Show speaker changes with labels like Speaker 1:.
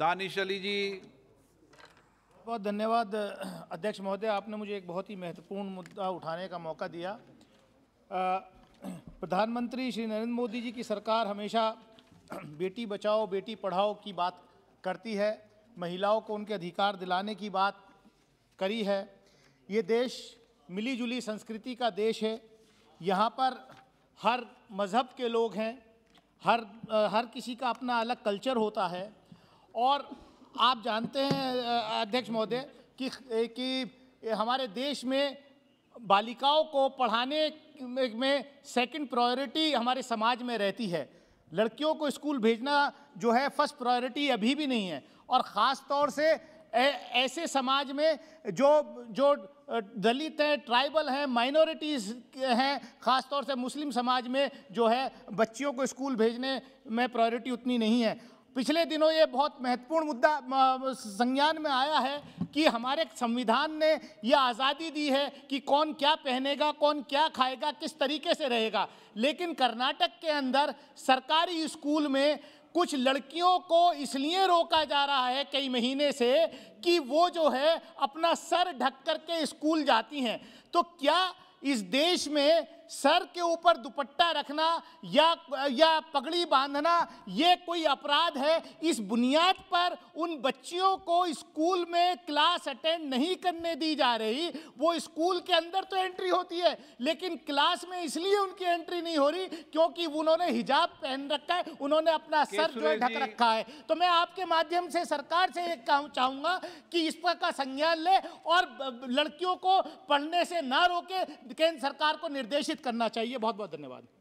Speaker 1: दानिश अली जी बहुत धन्यवाद अध्यक्ष महोदय आपने मुझे एक बहुत ही महत्वपूर्ण मुद्दा उठाने का मौका दिया प्रधानमंत्री श्री नरेंद्र मोदी जी की सरकार हमेशा बेटी बचाओ बेटी पढ़ाओ की बात करती है महिलाओं को उनके अधिकार दिलाने की बात करी है ये देश मिली जुली संस्कृति का देश है यहाँ पर हर मज़हब के लोग हैं हर हर किसी का अपना अलग कल्चर होता है और आप जानते हैं अध्यक्ष महोदय कि कि हमारे देश में बालिकाओं को पढ़ाने में सेकंड प्रायोरिटी हमारे समाज में रहती है लड़कियों को स्कूल भेजना जो है फर्स्ट प्रायोरिटी अभी भी नहीं है और ख़ास तौर से ऐसे समाज में जो जो दलित हैं ट्राइबल हैं माइनॉरिटीज़ हैं ख़ास तौर से मुस्लिम समाज में जो है बच्चियों को स्कूल भेजने में प्रायोरिटी उतनी नहीं है पिछले दिनों ये बहुत महत्वपूर्ण मुद्दा संज्ञान में आया है कि हमारे संविधान ने यह आज़ादी दी है कि कौन क्या पहनेगा कौन क्या खाएगा किस तरीके से रहेगा लेकिन कर्नाटक के अंदर सरकारी स्कूल में कुछ लड़कियों को इसलिए रोका जा रहा है कई महीने से कि वो जो है अपना सर ढक कर के स्कूल जाती हैं तो क्या इस देश में सर के ऊपर दुपट्टा रखना या या पगड़ी बांधना ये कोई अपराध है इस बुनियाद पर उन बच्चियों को स्कूल में क्लास अटेंड नहीं करने दी जा रही वो स्कूल के अंदर तो एंट्री होती है लेकिन क्लास में इसलिए उनकी एंट्री नहीं हो रही क्योंकि उन्होंने हिजाब पहन रखा है उन्होंने अपना सर जो ढक रखा है तो मैं आपके माध्यम से सरकार से एक चाहूँगा कि इस पर का संज्ञान ले और लड़कियों को पढ़ने से ना रोके केंद्र सरकार को निर्देशित करना चाहिए बहुत बहुत धन्यवाद